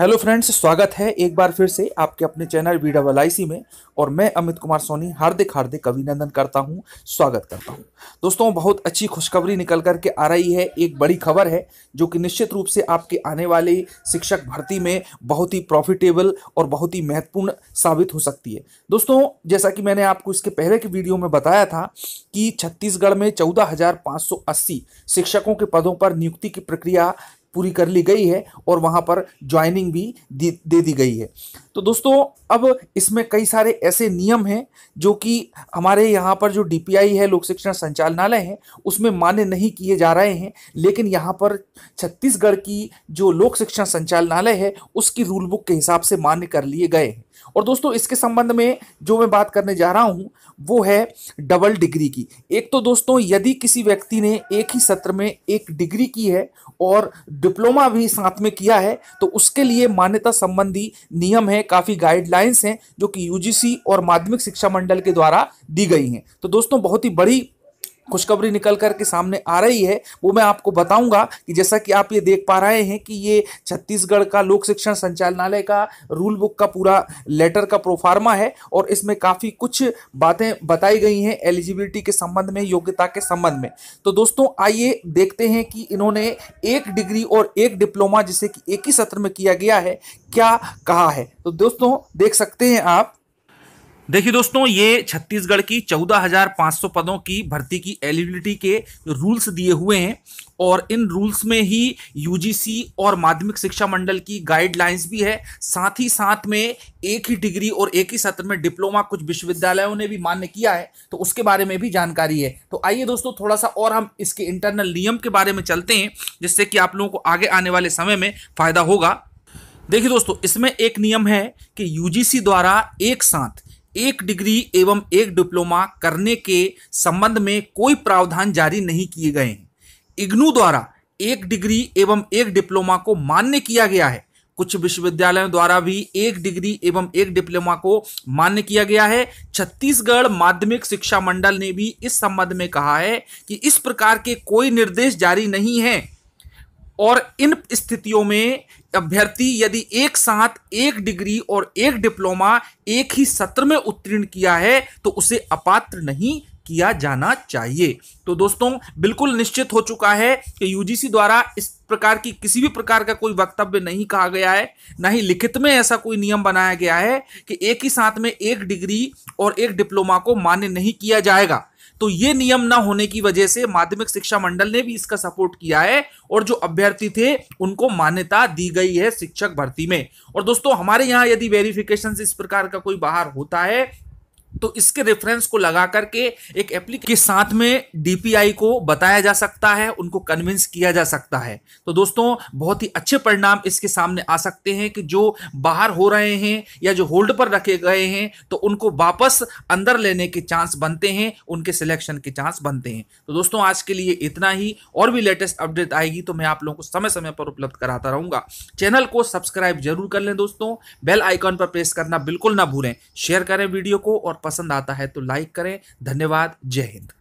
hello friends स्वागत है एक बार फिर से आपके अपने चैनल आई सी में और मैं अमित कुमार सोनी हार्दिक हार्दिक अभिनंदन करता हूं स्वागत करता हूं दोस्तों बहुत अच्छी खुशखबरी निकल कर के आ रही है एक बड़ी खबर है जो कि निश्चित रूप से आपके आने वाले शिक्षक भर्ती में बहुत ही प्रॉफिटेबल और बहुत ही महत्वपूर्ण साबित हो सकती है दोस्तों जैसा कि मैंने आपको इसके पहले के वीडियो में बताया था कि छत्तीसगढ़ में चौदह शिक्षकों के पदों पर नियुक्ति की प्रक्रिया पूरी कर ली गई है और वहाँ पर ज्वाइनिंग भी दे दी गई है तो दोस्तों अब इसमें कई सारे ऐसे नियम हैं जो कि हमारे यहाँ पर जो डीपीआई है लोक शिक्षण संचालनालय है उसमें मान्य नहीं किए जा रहे हैं लेकिन यहाँ पर छत्तीसगढ़ की जो लोक शिक्षण संचालनालय है उसकी रूल बुक के हिसाब से मान्य कर लिए गए हैं और दोस्तों इसके संबंध में जो मैं बात करने जा रहा हूँ वो है डबल डिग्री की एक तो दोस्तों यदि किसी व्यक्ति ने एक ही सत्र में एक डिग्री की है और डिप्लोमा भी साथ में किया है तो उसके लिए मान्यता संबंधी नियम है काफ़ी गाइडलाइंस हैं जो कि यूजीसी और माध्यमिक शिक्षा मंडल के द्वारा दी गई हैं तो दोस्तों बहुत ही बड़ी खुशखबरी निकल कर के सामने आ रही है वो मैं आपको बताऊंगा कि जैसा कि आप ये देख पा रहे हैं कि ये छत्तीसगढ़ का लोक शिक्षण संचालनालय का रूल बुक का पूरा लेटर का प्रोफार्मा है और इसमें काफ़ी कुछ बातें बताई गई हैं एलिजिबिलिटी के संबंध में योग्यता के संबंध में तो दोस्तों आइए देखते हैं कि इन्होंने एक डिग्री और एक डिप्लोमा जिसे कि एक ही सत्र में किया गया है क्या कहा है तो दोस्तों देख सकते हैं आप देखिए दोस्तों ये छत्तीसगढ़ की 14,500 पदों की भर्ती की एलिजिबिलिटी के रूल्स दिए हुए हैं और इन रूल्स में ही यूजीसी और माध्यमिक शिक्षा मंडल की गाइडलाइंस भी है साथ ही साथ में एक ही डिग्री और एक ही सत्र में डिप्लोमा कुछ विश्वविद्यालयों ने भी मान्य किया है तो उसके बारे में भी जानकारी है तो आइए दोस्तों थोड़ा सा और हम इसके इंटरनल नियम के बारे में चलते हैं जिससे कि आप लोगों को आगे आने वाले समय में फ़ायदा होगा देखिए दोस्तों इसमें एक नियम है कि यूजीसी द्वारा एक साथ एक डिग्री एवं एक डिप्लोमा करने के संबंध में कोई प्रावधान जारी नहीं किए गए हैं इग्नू द्वारा एक डिग्री एवं एक डिप्लोमा को मान्य किया गया है कुछ विश्वविद्यालयों द्वारा भी एक डिग्री एवं एक डिप्लोमा को मान्य किया गया है छत्तीसगढ़ माध्यमिक शिक्षा मंडल ने भी इस संबंध में कहा है कि इस प्रकार के कोई निर्देश जारी नहीं है और इन स्थितियों में अभ्यर्थी यदि एक साथ एक डिग्री और एक डिप्लोमा एक ही सत्र में उत्तीर्ण किया है तो उसे अपात्र नहीं किया जाना चाहिए तो दोस्तों बिल्कुल निश्चित हो चुका है कि यूजीसी द्वारा इस प्रकार की किसी भी प्रकार का कोई वक्तव्य नहीं कहा गया है ना ही लिखित में ऐसा कोई नियम बनाया गया है कि एक ही साथ में एक डिग्री और एक डिप्लोमा को मान्य नहीं किया जाएगा तो ये नियम ना होने की वजह से माध्यमिक शिक्षा मंडल ने भी इसका सपोर्ट किया है और जो अभ्यर्थी थे उनको मान्यता दी गई है शिक्षक भर्ती में और दोस्तों हमारे यहाँ यदि वेरिफिकेशन इस प्रकार का कोई बाहर होता है तो इसके रेफरेंस को लगा करके एक एप्लीकेशन के साथ में डीपीआई को बताया जा सकता है उनको कन्विंस किया जा सकता है तो दोस्तों बहुत ही अच्छे परिणाम इसके सामने आ सकते हैं कि जो बाहर हो रहे हैं या जो होल्ड पर रखे गए हैं तो उनको वापस अंदर लेने के चांस बनते हैं उनके सिलेक्शन के चांस बनते हैं तो दोस्तों आज के लिए इतना ही और भी लेटेस्ट अपडेट आएगी तो मैं आप लोगों को समय समय पर उपलब्ध कराता रहूंगा चैनल को सब्सक्राइब जरूर कर लें दोस्तों बेल आइकॉन पर प्रेस करना बिल्कुल ना भूलें शेयर करें वीडियो को और पसंद आता है तो लाइक करें धन्यवाद जय हिंद